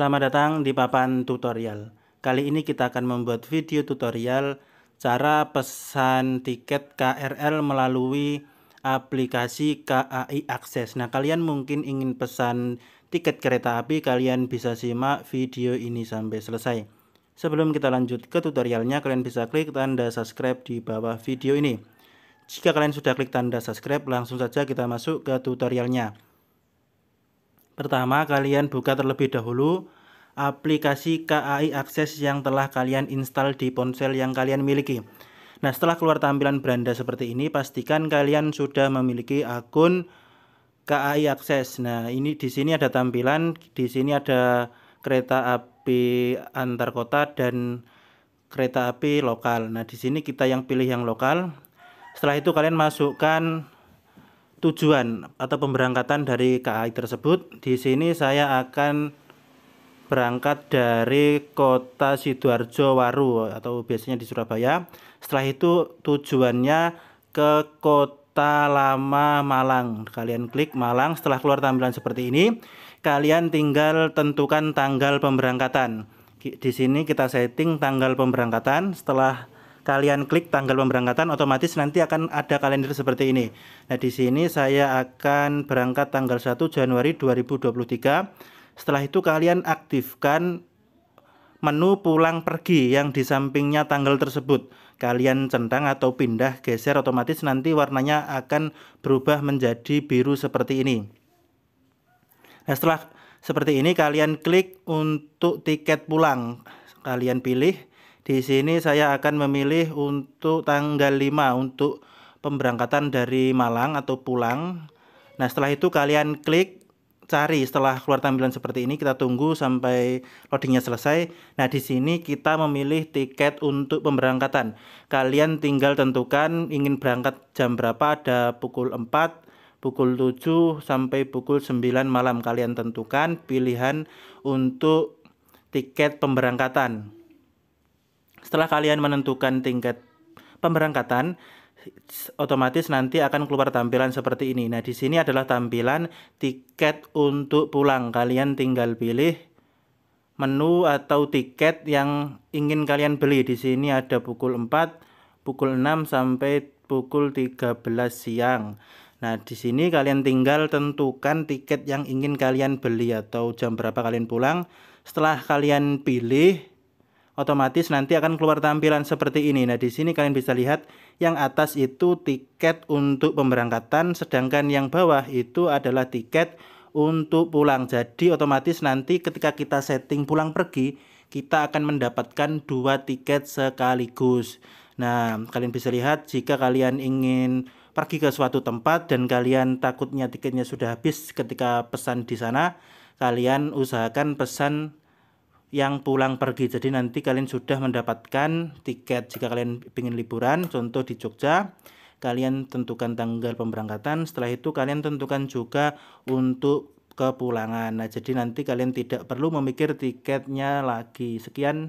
Selamat datang di papan tutorial. Kali ini kita akan membuat video tutorial cara pesan tiket KRL melalui aplikasi KAI Akses. Nah, kalian mungkin ingin pesan tiket kereta api, kalian bisa simak video ini sampai selesai. Sebelum kita lanjut ke tutorialnya, kalian bisa klik tanda subscribe di bawah video ini. Jika kalian sudah klik tanda subscribe, langsung saja kita masuk ke tutorialnya. Pertama, kalian buka terlebih dahulu aplikasi KAI Akses yang telah kalian install di ponsel yang kalian miliki. Nah, setelah keluar tampilan beranda seperti ini, pastikan kalian sudah memiliki akun KAI Akses. Nah, ini di sini ada tampilan, di sini ada kereta api antar kota dan kereta api lokal. Nah, di sini kita yang pilih yang lokal. Setelah itu kalian masukkan tujuan atau pemberangkatan dari KAI tersebut. Di sini saya akan berangkat dari kota Sidoarjo Waru atau biasanya di Surabaya. Setelah itu tujuannya ke kota lama Malang. Kalian klik Malang setelah keluar tampilan seperti ini, kalian tinggal tentukan tanggal pemberangkatan. Di sini kita setting tanggal pemberangkatan setelah kalian klik tanggal pemberangkatan otomatis nanti akan ada kalender seperti ini. Nah, di sini saya akan berangkat tanggal 1 Januari 2023. Setelah itu kalian aktifkan menu pulang pergi yang di sampingnya tanggal tersebut. Kalian centang atau pindah geser otomatis nanti warnanya akan berubah menjadi biru seperti ini. Nah, setelah seperti ini kalian klik untuk tiket pulang. Kalian pilih di sini saya akan memilih untuk tanggal 5 untuk pemberangkatan dari Malang atau pulang. Nah, setelah itu kalian klik cari setelah keluar tampilan seperti ini kita tunggu sampai loadingnya selesai. Nah, di sini kita memilih tiket untuk pemberangkatan. Kalian tinggal tentukan ingin berangkat jam berapa ada pukul 4, pukul 7 sampai pukul 9 malam kalian tentukan pilihan untuk tiket pemberangkatan. Setelah kalian menentukan tingkat pemberangkatan, otomatis nanti akan keluar tampilan seperti ini. Nah, di sini adalah tampilan tiket untuk pulang. Kalian tinggal pilih menu atau tiket yang ingin kalian beli. Di sini ada pukul 4, pukul 6 sampai pukul 13 siang. Nah, di sini kalian tinggal tentukan tiket yang ingin kalian beli atau jam berapa kalian pulang. Setelah kalian pilih, otomatis nanti akan keluar tampilan seperti ini. Nah, di sini kalian bisa lihat yang atas itu tiket untuk pemberangkatan, sedangkan yang bawah itu adalah tiket untuk pulang. Jadi, otomatis nanti ketika kita setting pulang pergi, kita akan mendapatkan dua tiket sekaligus. Nah, kalian bisa lihat jika kalian ingin pergi ke suatu tempat dan kalian takutnya tiketnya sudah habis ketika pesan di sana, kalian usahakan pesan yang pulang pergi. Jadi nanti kalian sudah mendapatkan tiket jika kalian ingin liburan, contoh di Jogja, kalian tentukan tanggal pemberangkatan, setelah itu kalian tentukan juga untuk kepulangan. Nah, jadi nanti kalian tidak perlu memikir tiketnya lagi. Sekian